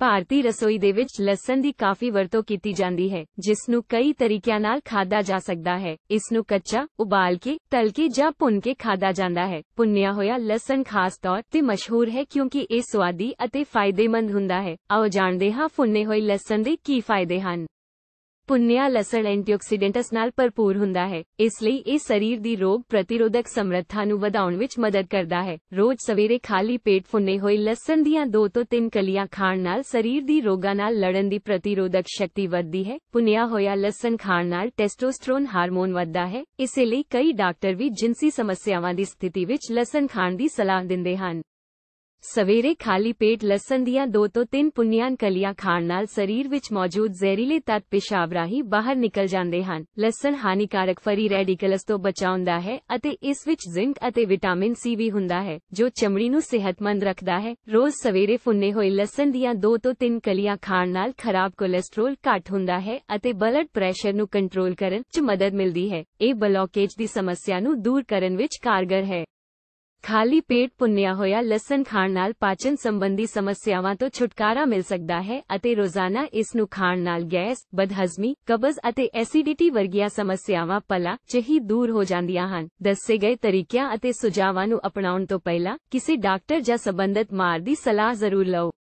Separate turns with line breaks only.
भारतीय रसोई दे लसन की काफी वरतों की जाती है जिस कई तरीकों न खादा जा सकता है इस कच्चा उबाल के तल के जा भुन के खादा जाता है भुनिया होया लसन खास तौर ते मशहूर है क्योंकि ए स्वादी फायदेमंद है आओ जानते हाँ फुने हुए लसन के की फायदे हैं पुनिया लसण एंटीआक्सीडेंटस भरपूर हुंदा इसलिए इस शरीर दी रोग प्रतिरोधक समर्थता नु मदद करदा है रोज सवेरे खाली पेट फुन्ने होए लसण दिया दो तो तीन कलिया खान नाल शरीर दी रोगा नाल लड़न दी प्रतिरोधक शक्ति वधदी है पुनिया होया लसन खान नाल टेस्टोस्टेरोन हार्मोन वधदा है इसलिए कई डॉक्टर भी जिनसी समस्यावां दी स्थिति लसन लसण खान दी सलाह दिंदे सवेरे खाली पेट लसन दिया दो तो तीन पुनियान कलिया खाण नाल शरीर विच मौजूद जहरीले तत् पेशाब राही बाहर निकल जाते हैं लसन हानिकारक फरी रेडिकल्स तो बचा है अते इस विच जिंक अते विटामिन सी भी हों है जो चमड़ी सेहतमंद रखता है रोज सवेरे फुन्ने हुए लसन दिया दो तो तीन कलिया खाण नाल खराब कोलेस्ट्रोल घट हों है अते ब्लड प्रेशर नंट्रोल कर मदद मिलती है ए ब्लॉकेज की समस्या नूर करने कारगर है ਖਾਲੀ ਪੇਟ ਪੁੰਨਿਆ ਹੋਇਆ ਲਸਣ ਖਾਣ ਨਾਲ ਪਾਚਨ ਸੰਬੰਧੀ ਸਮੱਸਿਆਵਾਂ ਤੋਂ ਛੁਟਕਾਰਾ ਮਿਲ ਸਕਦਾ ਹੈ ਅਤੇ ਰੋਜ਼ਾਨਾ ਇਸ ਨੂੰ ਖਾਣ ਨਾਲ ਗੈਸ, ਬਦਹਜ਼ਮੀ, ਕਬਜ਼ ਅਤੇ ਐਸਿਡਿਟੀ ਵਰਗੀਆਂ ਸਮੱਸਿਆਵਾਂ ਪਲਾ ਚਹੀ ਦੂਰ ਹੋ ਜਾਂਦੀਆਂ ਹਨ। ਦੱਸੇ ਗਏ ਤਰੀਕਿਆਂ ਅਤੇ ਸੁਝਾਵਾਂ ਨੂੰ ਅਪਣਾਉਣ ਤੋਂ ਪਹਿਲਾਂ ਕਿਸੇ ਡਾਕਟਰ ਜਾਂ ਸਬੰਧਤ ਮਾਰ ਦੀ ਸਲਾਹ ਜ਼ਰੂਰ ਲਓ।